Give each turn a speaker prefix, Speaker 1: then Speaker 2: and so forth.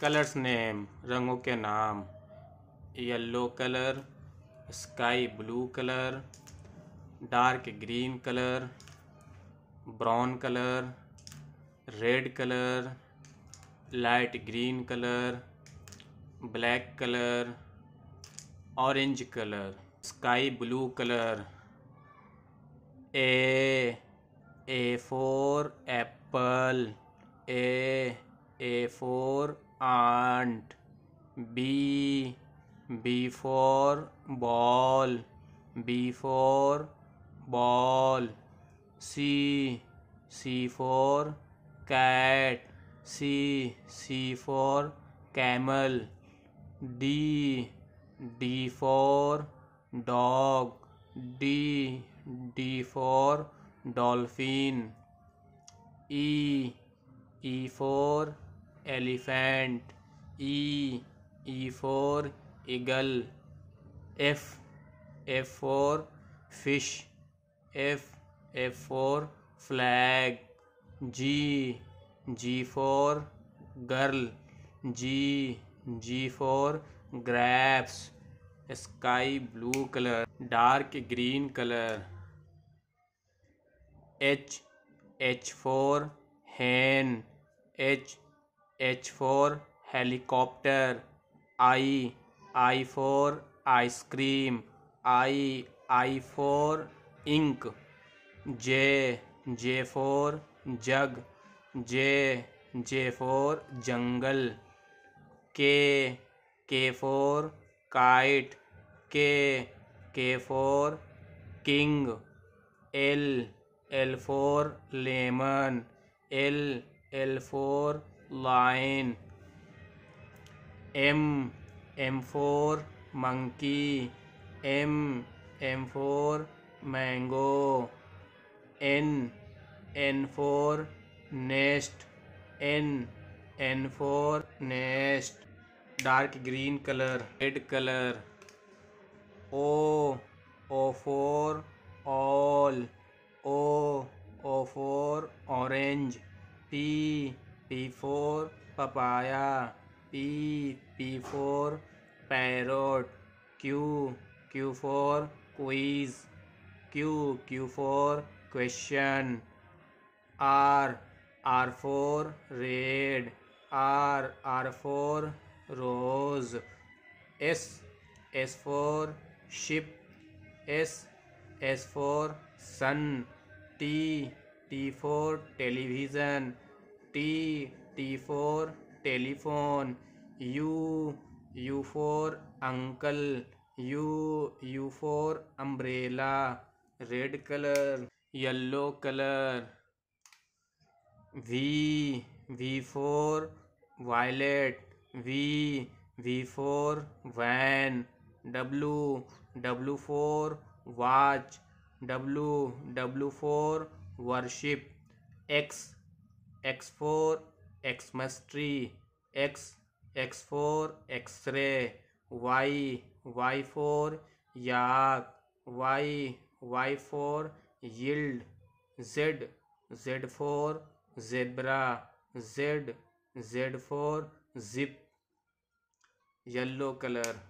Speaker 1: colours name रंगों के नाम yellow colour sky blue colour dark green colour brown colour red colour light green colour black colour orange colour sky blue colour A A for apple A A for ant B B for ball B for ball C C for cat C C for camel D D for dog D D for dolphin E E for elephant E E for eagle F F for fish F F for flag G G for girl G G for grapes sky blue colour dark green colour H H for hen H H for helicopter I I for ice cream I I for ink J J for jug J J for jungle K K for kite K K for king L L for lemon L L for lion M M for monkey M M for mango N N for nest N N for nest dark green colour red colour O O for owl O O for orange P P for papaya, P, P for parrot, Q, Q for quiz, Q, Q for question, R, R for red, R, R for rose, S, S for ship, S, S for sun, T, T for television, T T for telephone U U for uncle U U for umbrella red colour yellow colour V V for violet V V for van W W for watch W W for worship X X for xmas tree X X for x ray Y Y for yak Y Y for yield Z Z for zebra Z Z for zip yellow colour